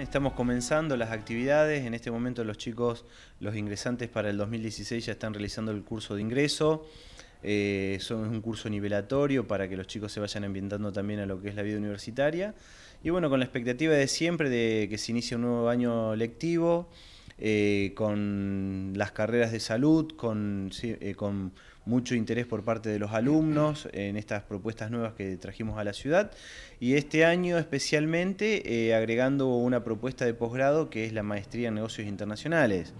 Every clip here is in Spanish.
Estamos comenzando las actividades. En este momento los chicos, los ingresantes para el 2016 ya están realizando el curso de ingreso. Eh, es un curso nivelatorio para que los chicos se vayan ambientando también a lo que es la vida universitaria. Y bueno, con la expectativa de siempre de que se inicie un nuevo año lectivo. Eh, con las carreras de salud, eh, con, mucho interés por parte de los alumnos en estas propuestas nuevas que trajimos a la ciudad y este año especialmente eh, agregando una propuesta de posgrado que es la maestría en negocios internacionales.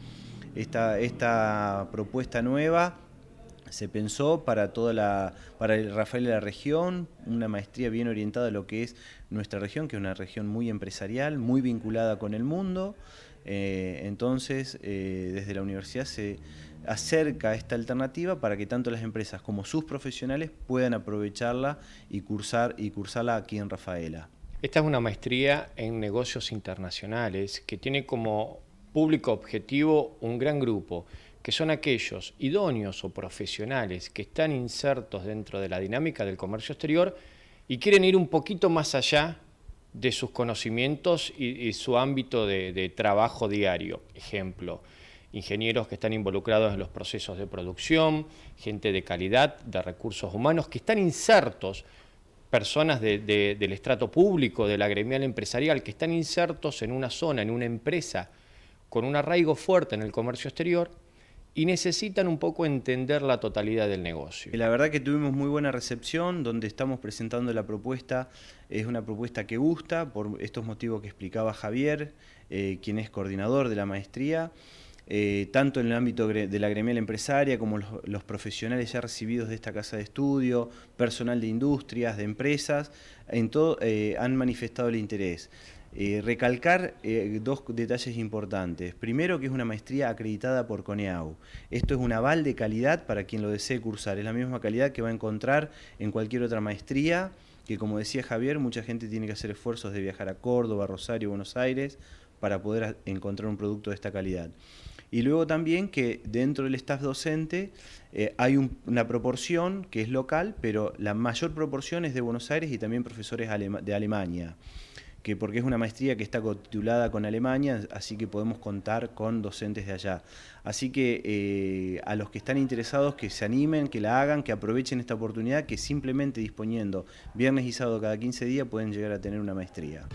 Esta, esta propuesta nueva se pensó para toda la, para el Rafael de la región, una maestría bien orientada a lo que es nuestra región, que es una región muy empresarial, muy vinculada con el mundo. Eh, entonces, eh, desde la universidad se acerca esta alternativa para que tanto las empresas como sus profesionales puedan aprovecharla y cursar y cursarla aquí en Rafaela. Esta es una maestría en negocios internacionales que tiene como Público objetivo, un gran grupo, que son aquellos idóneos o profesionales que están insertos dentro de la dinámica del comercio exterior y quieren ir un poquito más allá de sus conocimientos y, su ámbito de, trabajo diario. Ejemplo, ingenieros que están involucrados en los procesos de producción, gente de calidad, de recursos humanos, que están insertos, personas del estrato público, de la gremial empresarial, que están insertos en una zona, en una empresa, con un arraigo fuerte en el comercio exterior y necesitan un poco entender la totalidad del negocio. La verdad que tuvimos muy buena recepción, donde estamos presentando la propuesta, es una propuesta que gusta por estos motivos que explicaba Javier, eh, quien es coordinador de la maestría. Eh, tanto en el ámbito de la gremial empresaria como los, profesionales ya recibidos de esta casa de estudio, personal de industrias, de empresas, en todo, eh, han manifestado el interés. Eh, recalcar eh, dos detalles importantes. Primero, que es una maestría acreditada por CONEAU. Esto es un aval de calidad para quien lo desee cursar. Es la misma calidad que va a encontrar en cualquier otra maestría, que como decía Javier, mucha gente tiene que hacer esfuerzos de viajar a Córdoba, Rosario, Buenos Aires, para poder encontrar un producto de esta calidad. Y luego también que dentro del staff docente eh, hay una proporción que es local, pero la mayor proporción es de Buenos Aires y también profesores de Alemania que porque es una maestría que está titulada con Alemania, así que podemos contar con docentes de allá. Así que eh, a los que están interesados, que se animen, que la hagan, que aprovechen esta oportunidad, que simplemente disponiendo viernes y sábado cada 15 días pueden llegar a tener una maestría.